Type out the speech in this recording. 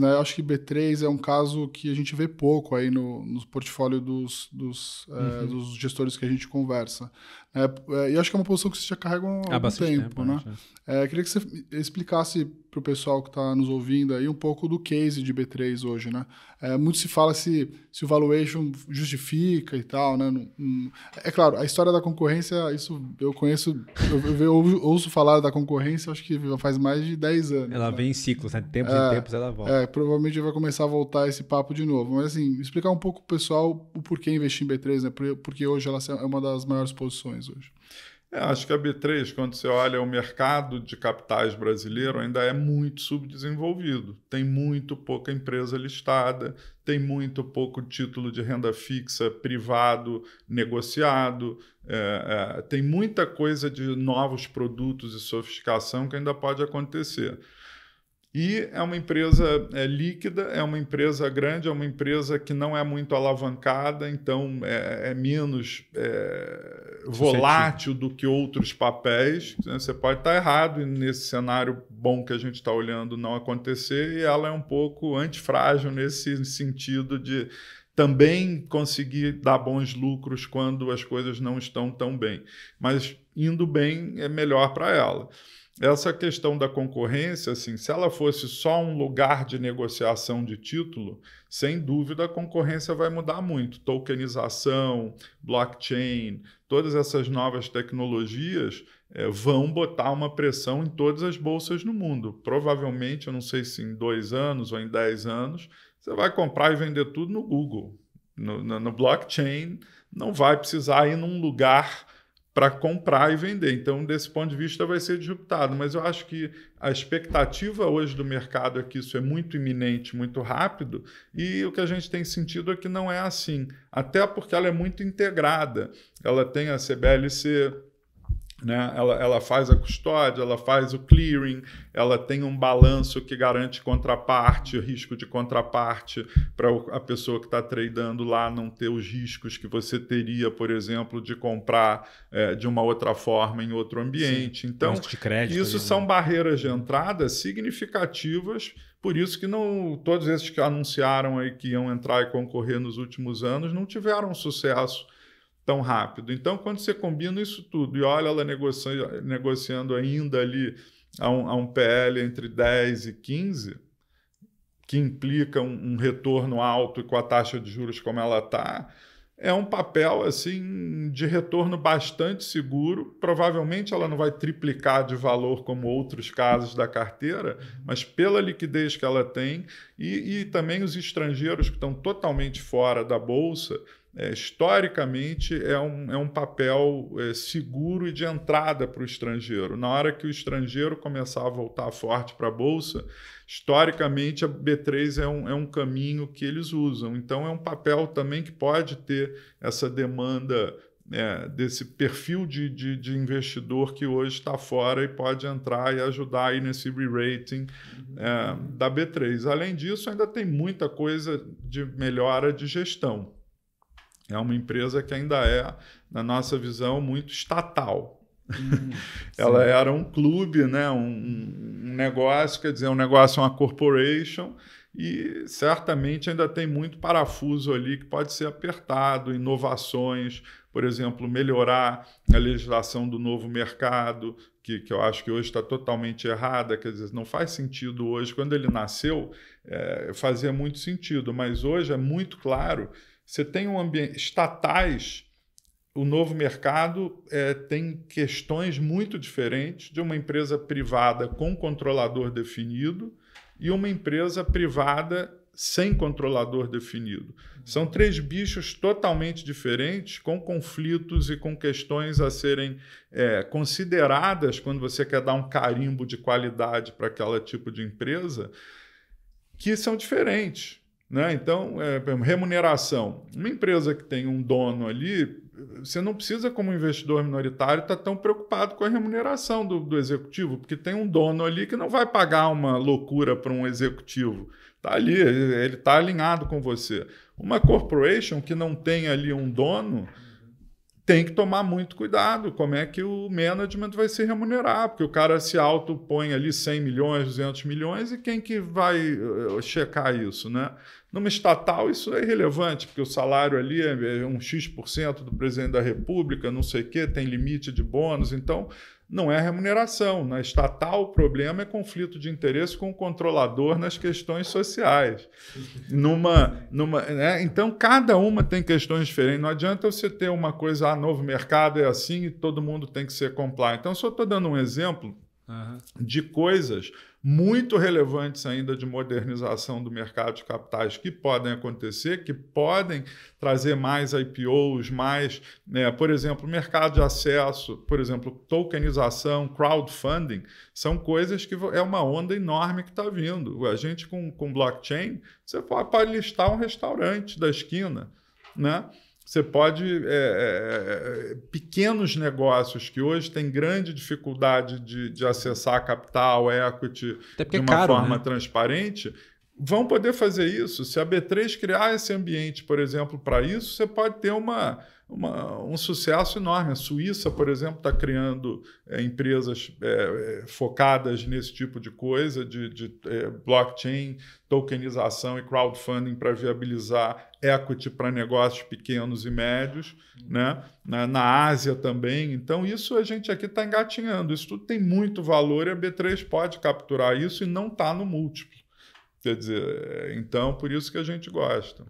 Né? Acho que B3 é um caso que a gente vê pouco aí no, no portfólio dos, dos, eh, uhum. é, dos gestores que a gente conversa. É, é, e acho que é uma posição que você já carrega há, há bastante tempo, tempo né? É. é. queria que você explicasse para o pessoal que está nos ouvindo aí um pouco do case de B3 hoje, né? É, muito se fala se, se o valuation justifica e tal, né? É claro, a história da concorrência, isso eu conheço, eu, eu ouço falar da concorrência acho que faz mais de 10 anos. Ela né? vem em ciclos, né? tempos em tempos ela volta. É, provavelmente vai começar a voltar esse papo de novo. Mas assim, explicar um pouco para o pessoal o porquê investir em B3, né? Porque hoje ela é uma das maiores posições ações hoje? É, acho que a B3, quando você olha o mercado de capitais brasileiro, ainda é muito subdesenvolvido. Tem muito pouca empresa listada, tem muito pouco título de renda fixa privado negociado, é, é, tem muita coisa de novos produtos e sofisticação que ainda pode acontecer. E é uma empresa é, líquida, é uma empresa grande, é uma empresa que não é muito alavancada, então é, é menos é, volátil do que outros papéis. Né? Você pode estar errado nesse cenário bom que a gente está olhando não acontecer, e ela é um pouco antifrágil nesse sentido de também conseguir dar bons lucros quando as coisas não estão tão bem. Mas indo bem é melhor para ela essa questão da concorrência, assim, se ela fosse só um lugar de negociação de título, sem dúvida a concorrência vai mudar muito. Tokenização, blockchain, todas essas novas tecnologias é, vão botar uma pressão em todas as bolsas no mundo. Provavelmente, eu não sei se em dois anos ou em dez anos, você vai comprar e vender tudo no Google. No, no, no blockchain, não vai precisar ir num lugar para comprar e vender. Então, desse ponto de vista, vai ser disruptado. Mas eu acho que a expectativa hoje do mercado é que isso é muito iminente, muito rápido, e o que a gente tem sentido é que não é assim. Até porque ela é muito integrada. Ela tem a CBLC, né? Ela, ela faz a custódia, ela faz o clearing, ela tem um balanço que garante contraparte, risco de contraparte, para a pessoa que está tradando lá não ter os riscos que você teria, por exemplo, de comprar é, de uma outra forma em outro ambiente. Sim, então, crédito, isso são né? barreiras de entrada significativas por isso que não todos esses que anunciaram aí que iam entrar e concorrer nos últimos anos não tiveram sucesso tão rápido. Então, quando você combina isso tudo e olha ela negociando, negociando ainda ali a um, a um, PL entre 10 e 15, que implica um, um retorno alto e com a taxa de juros como ela está, é um papel assim de retorno bastante seguro. Provavelmente ela não vai triplicar de valor como outros casos da carteira, uhum. mas pela liquidez que ela tem e, e também os estrangeiros que estão totalmente fora da bolsa é, historicamente é um, é um papel é, seguro e de entrada para o estrangeiro. Na hora que o estrangeiro começar a voltar forte para a Bolsa, historicamente a B3 é um, é um caminho que eles usam. Então é um papel também que pode ter essa demanda é, desse perfil de, de, de, investidor que hoje está fora e pode entrar e ajudar aí nesse re-rating uhum. é, da B3. Além disso, ainda tem muita coisa de melhora de gestão. É uma empresa que ainda é, na nossa visão, muito estatal. Hum, Ela era um clube, né? Um, um, negócio, quer dizer, um negócio, uma corporation, e certamente ainda tem muito parafuso ali que pode ser apertado, inovações, por exemplo, melhorar a legislação do novo mercado, que, que eu acho que hoje está totalmente errada, quer dizer, não faz sentido hoje. Quando ele nasceu, é, fazia muito sentido, mas hoje é muito claro você tem um ambiente. Estatais, o novo mercado é, tem questões muito diferentes de uma empresa privada com controlador definido e uma empresa privada sem controlador definido. São três bichos totalmente diferentes, com conflitos e com questões a serem é, consideradas quando você quer dar um carimbo de qualidade para aquela tipo de empresa, que são diferentes. Né? Então, é, remuneração. Uma empresa que tem um dono ali, você não precisa, como investidor minoritário, estar tá tão preocupado com a remuneração do, do, executivo, porque tem um dono ali que não vai pagar uma loucura para um executivo. Está ali, ele está alinhado com você. Uma corporation que não tem ali um dono tem que tomar muito cuidado como é que o management vai se remunerar, porque o cara se autopõe ali 100 milhões, 200 milhões e quem que vai eh, checar isso, né? Numa estatal isso é irrelevante, porque o salário ali é, é um X% do presidente da República, não sei o quê, tem limite de bônus, então não é remuneração. Na né? estatal, o problema é conflito de interesse com o controlador nas questões sociais. Numa, numa, né? Então, cada uma tem questões diferentes. Não adianta você ter uma coisa, ah, novo mercado é assim e todo mundo tem que ser compliant. Então, só estou dando um exemplo de coisas muito relevantes ainda de modernização do mercado de capitais que podem acontecer, que podem trazer mais IPOs, mais, né, por exemplo, mercado de acesso, por exemplo, tokenização, crowdfunding, são coisas que é uma onda enorme que está vindo. A gente com, com blockchain, você pode listar um restaurante da esquina, né? Você pode. É, é, é, pequenos negócios que hoje têm grande dificuldade de, de acessar capital, equity de é uma caro, forma né? transparente, vão poder fazer isso. Se a B3 criar esse ambiente, por exemplo, para isso, você pode ter uma, uma, um sucesso enorme. A Suíça, por exemplo, está criando é, empresas é, é, focadas nesse tipo de coisa, de, de é, blockchain, tokenização e crowdfunding para viabilizar equity para negócios pequenos e médios, né? na, na Ásia também. Então, isso a gente aqui está engatinhando. Isso tudo tem muito valor e a B3 pode capturar isso e não está no múltiplo. Quer dizer, é, então por isso que a gente gosta.